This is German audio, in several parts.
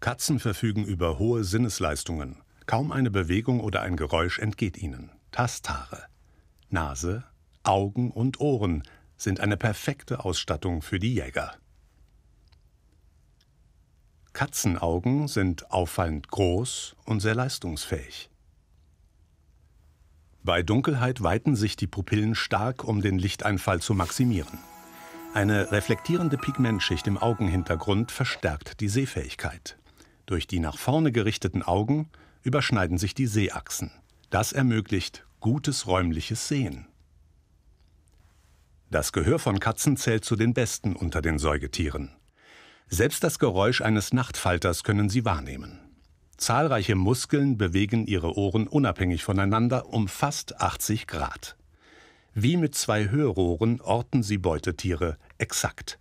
Katzen verfügen über hohe Sinnesleistungen. Kaum eine Bewegung oder ein Geräusch entgeht ihnen. Tasthaare, Nase, Augen und Ohren sind eine perfekte Ausstattung für die Jäger. Katzenaugen sind auffallend groß und sehr leistungsfähig. Bei Dunkelheit weiten sich die Pupillen stark, um den Lichteinfall zu maximieren. Eine reflektierende Pigmentschicht im Augenhintergrund verstärkt die Sehfähigkeit. Durch die nach vorne gerichteten Augen überschneiden sich die Sehachsen. Das ermöglicht gutes räumliches Sehen. Das Gehör von Katzen zählt zu den besten unter den Säugetieren. Selbst das Geräusch eines Nachtfalters können sie wahrnehmen. Zahlreiche Muskeln bewegen ihre Ohren unabhängig voneinander um fast 80 Grad. Wie mit zwei Hörrohren orten sie Beutetiere exakt.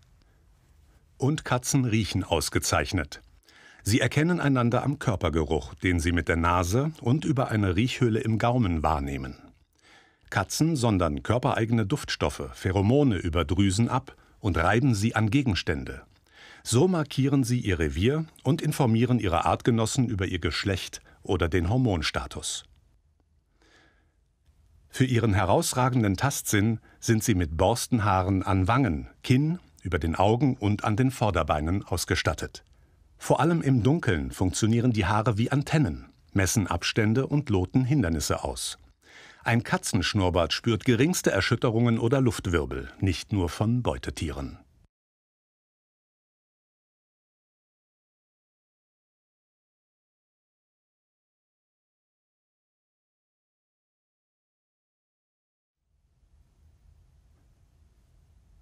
Und Katzen riechen ausgezeichnet. Sie erkennen einander am Körpergeruch, den sie mit der Nase und über eine Riechhülle im Gaumen wahrnehmen. Katzen sondern körpereigene Duftstoffe, Pheromone über Drüsen ab und reiben sie an Gegenstände. So markieren sie ihr Revier und informieren ihre Artgenossen über ihr Geschlecht oder den Hormonstatus. Für ihren herausragenden Tastsinn sind sie mit Borstenhaaren an Wangen, Kinn, über den Augen und an den Vorderbeinen ausgestattet. Vor allem im Dunkeln funktionieren die Haare wie Antennen, messen Abstände und loten Hindernisse aus. Ein Katzenschnurrbart spürt geringste Erschütterungen oder Luftwirbel, nicht nur von Beutetieren.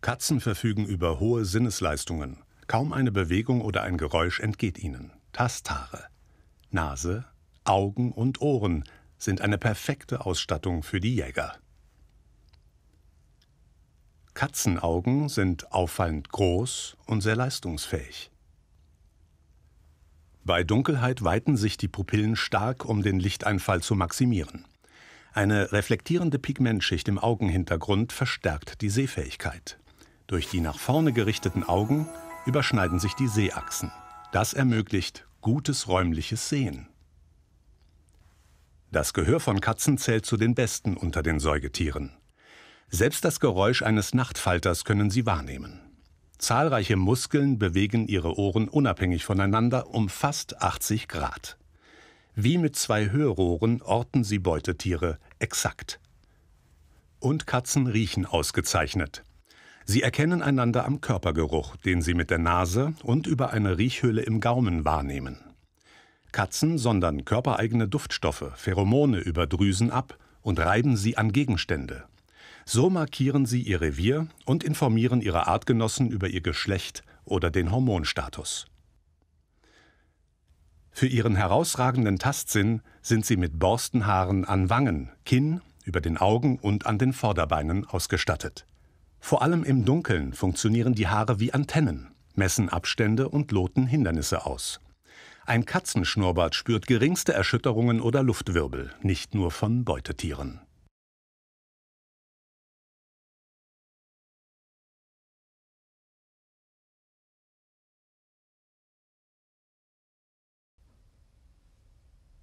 Katzen verfügen über hohe Sinnesleistungen. Kaum eine Bewegung oder ein Geräusch entgeht ihnen. Tasthaare, Nase, Augen und Ohren sind eine perfekte Ausstattung für die Jäger. Katzenaugen sind auffallend groß und sehr leistungsfähig. Bei Dunkelheit weiten sich die Pupillen stark, um den Lichteinfall zu maximieren. Eine reflektierende Pigmentschicht im Augenhintergrund verstärkt die Sehfähigkeit. Durch die nach vorne gerichteten Augen überschneiden sich die Seeachsen. Das ermöglicht gutes räumliches Sehen. Das Gehör von Katzen zählt zu den besten unter den Säugetieren. Selbst das Geräusch eines Nachtfalters können sie wahrnehmen. Zahlreiche Muskeln bewegen ihre Ohren unabhängig voneinander um fast 80 Grad. Wie mit zwei Hörrohren orten sie Beutetiere exakt. Und Katzen riechen ausgezeichnet. Sie erkennen einander am Körpergeruch, den sie mit der Nase und über eine Riechhülle im Gaumen wahrnehmen. Katzen sondern körpereigene Duftstoffe, Pheromone über Drüsen ab und reiben sie an Gegenstände. So markieren sie ihr Revier und informieren ihre Artgenossen über ihr Geschlecht oder den Hormonstatus. Für ihren herausragenden Tastsinn sind sie mit Borstenhaaren an Wangen, Kinn, über den Augen und an den Vorderbeinen ausgestattet. Vor allem im Dunkeln funktionieren die Haare wie Antennen, messen Abstände und loten Hindernisse aus. Ein Katzenschnurrbart spürt geringste Erschütterungen oder Luftwirbel, nicht nur von Beutetieren.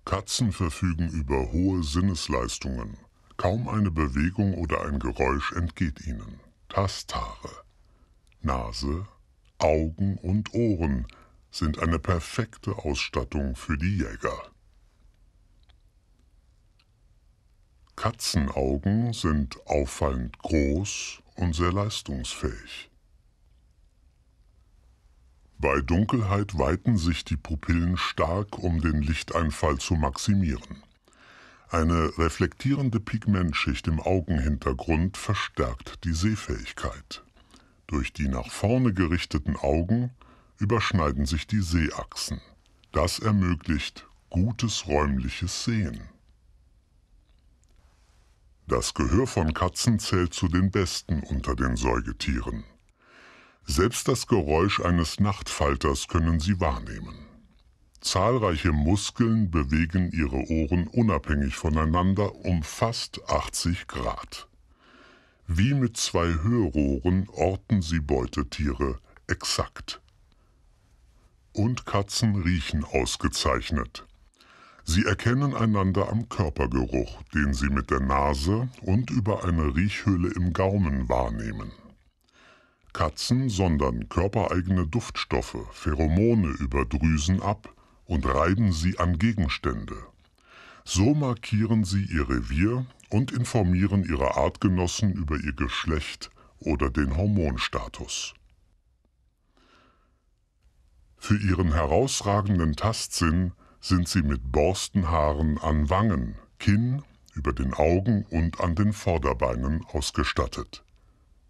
Katzen verfügen über hohe Sinnesleistungen. Kaum eine Bewegung oder ein Geräusch entgeht ihnen. Astare. Nase, Augen und Ohren sind eine perfekte Ausstattung für die Jäger. Katzenaugen sind auffallend groß und sehr leistungsfähig. Bei Dunkelheit weiten sich die Pupillen stark, um den Lichteinfall zu maximieren. Eine reflektierende Pigmentschicht im Augenhintergrund verstärkt die Sehfähigkeit. Durch die nach vorne gerichteten Augen überschneiden sich die Sehachsen. Das ermöglicht gutes räumliches Sehen. Das Gehör von Katzen zählt zu den besten unter den Säugetieren. Selbst das Geräusch eines Nachtfalters können sie wahrnehmen. Zahlreiche Muskeln bewegen ihre Ohren unabhängig voneinander um fast 80 Grad. Wie mit zwei Hörrohren orten sie Beutetiere exakt. Und Katzen riechen ausgezeichnet. Sie erkennen einander am Körpergeruch, den sie mit der Nase und über eine Riechhöhle im Gaumen wahrnehmen. Katzen sondern körpereigene Duftstoffe, Pheromone über Drüsen ab, und reiben sie an Gegenstände. So markieren sie ihr Revier und informieren ihre Artgenossen über ihr Geschlecht oder den Hormonstatus. Für ihren herausragenden Tastsinn sind sie mit Borstenhaaren an Wangen, Kinn, über den Augen und an den Vorderbeinen ausgestattet.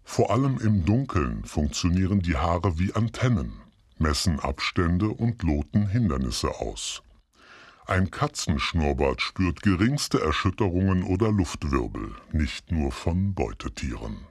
Vor allem im Dunkeln funktionieren die Haare wie Antennen messen Abstände und loten Hindernisse aus. Ein Katzenschnurrbart spürt geringste Erschütterungen oder Luftwirbel, nicht nur von Beutetieren